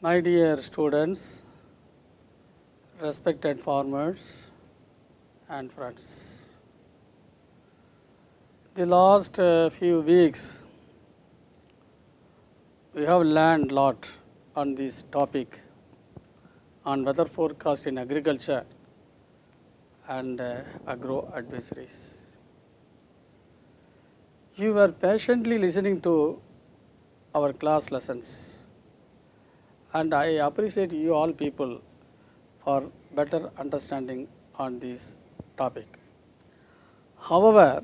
My dear students, respected farmers and friends, the last uh, few weeks we have learned lot on this topic on weather forecast in agriculture and uh, agro advisories. You were patiently listening to our class lessons and I appreciate you all people for better understanding on this topic. However,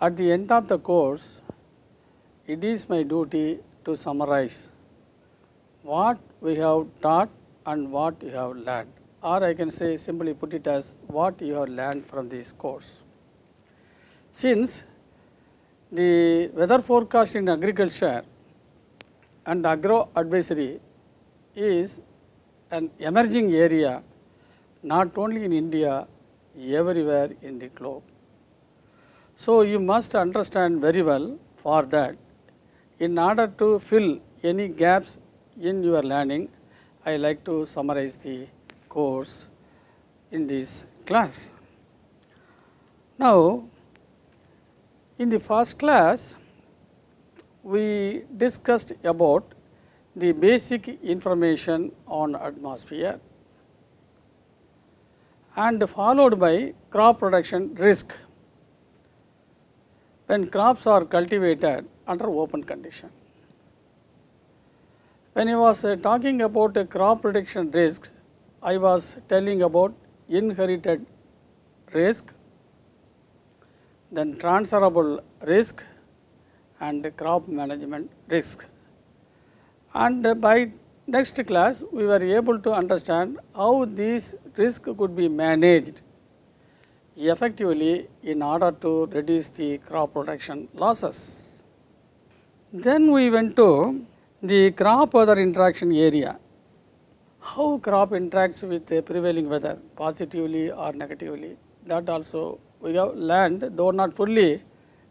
at the end of the course, it is my duty to summarize what we have taught and what you have learned or I can say simply put it as what you have learned from this course. Since the weather forecast in agriculture and agro advisory is an emerging area not only in India, everywhere in the globe. So, you must understand very well for that. In order to fill any gaps in your learning, I like to summarize the course in this class. Now, in the first class, we discussed about the basic information on atmosphere and followed by crop production risk when crops are cultivated under open condition. When I was talking about crop production risk, I was telling about inherited risk, then transferable risk, and crop management risk. And by next class, we were able to understand how these risk could be managed effectively in order to reduce the crop production losses. Then we went to the crop weather interaction area. How crop interacts with the prevailing weather positively or negatively that also we have learned though not fully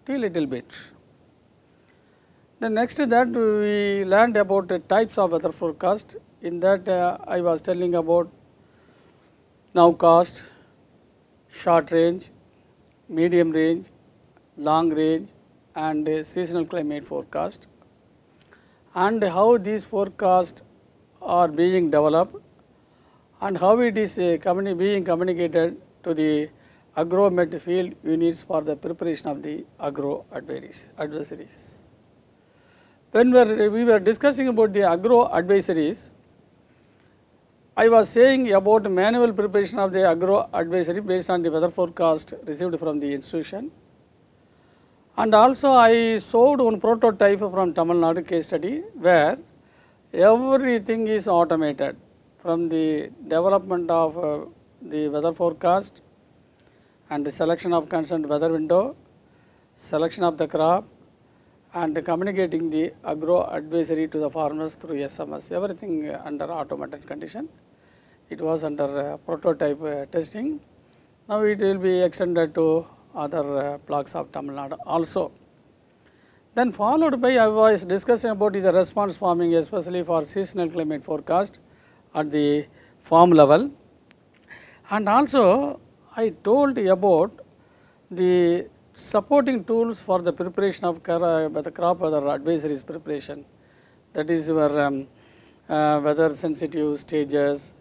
till a little bit. The next that we learned about the types of weather forecast. In that uh, I was telling about nowcast, short range, medium range, long range and uh, seasonal climate forecast and how these forecasts are being developed and how it is uh, communi being communicated to the agro agromet field units for the preparation of the agro advisories when we were, we were discussing about the agro advisories, I was saying about manual preparation of the agro advisory based on the weather forecast received from the institution. And also I showed one prototype from Tamil Nadu case study where everything is automated from the development of uh, the weather forecast and the selection of concerned weather window, selection of the crop, and communicating the agro advisory to the farmers through SMS, everything under automated condition. It was under uh, prototype uh, testing. Now it will be extended to other uh, blocks of Tamil Nadu also. Then followed by I was discussing about the response farming especially for seasonal climate forecast at the farm level. And also I told about the supporting tools for the preparation of uh, the crop weather advisories preparation. That is your um, uh, weather sensitive stages,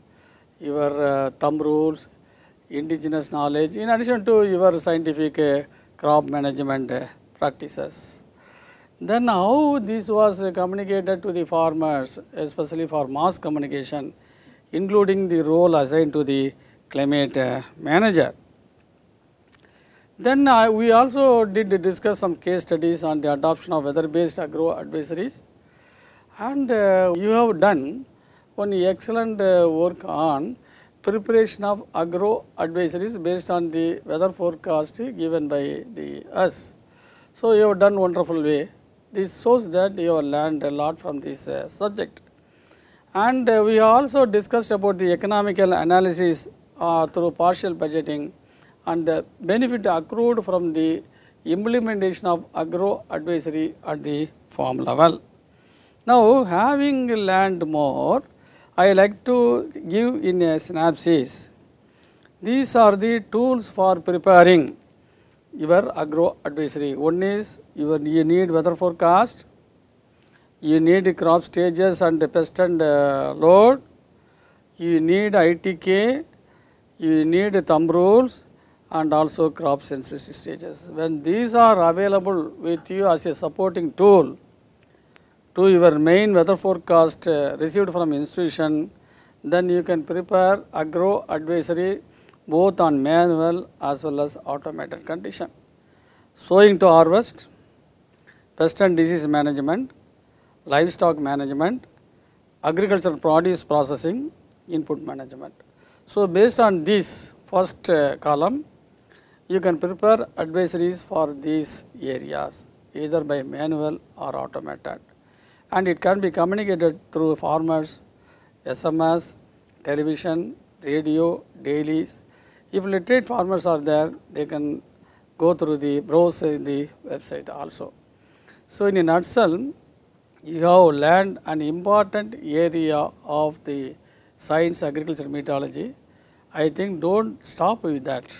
your uh, thumb rules, indigenous knowledge, in addition to your scientific uh, crop management uh, practices. Then how this was communicated to the farmers, especially for mass communication, including the role assigned to the climate uh, manager. Then we also did discuss some case studies on the adoption of weather based agro advisories and uh, you have done one excellent uh, work on preparation of agro advisories based on the weather forecast given by the us. So you have done wonderful way. This shows that you have learned a lot from this uh, subject. And uh, we also discussed about the economical analysis uh, through partial budgeting and the benefit accrued from the implementation of agro advisory at the farm level. Now having learned more, I like to give in a synopsis. These are the tools for preparing your agro advisory. One is your, you need weather forecast, you need crop stages and pest and uh, load, you need ITK, you need thumb rules, and also crop sensitive stages. When these are available with you as a supporting tool to your main weather forecast uh, received from institution, then you can prepare agro advisory both on manual as well as automated condition. Sowing to harvest, pest and disease management, livestock management, agricultural produce processing, input management. So, based on this first uh, column, you can prepare advisories for these areas either by manual or automated and it can be communicated through farmers, SMS, television, radio, dailies. If literate farmers are there, they can go through the browse in the website also. So, in a nutshell, you have learned an important area of the science agriculture meteorology. I think don't stop with that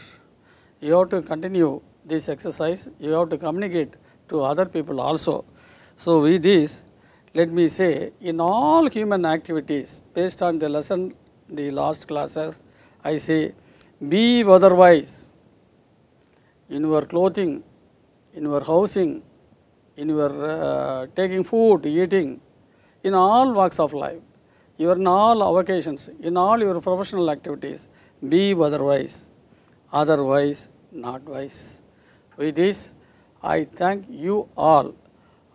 you have to continue this exercise, you have to communicate to other people also. So, with this, let me say in all human activities, based on the lesson, the last classes, I say be otherwise in your clothing, in your housing, in your uh, taking food, eating, in all walks of life, you are in all avocations, in all your professional activities, be otherwise otherwise not wise. With this, I thank you all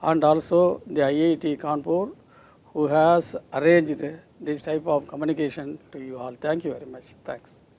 and also the IIT Kanpur who has arranged this type of communication to you all. Thank you very much. Thanks.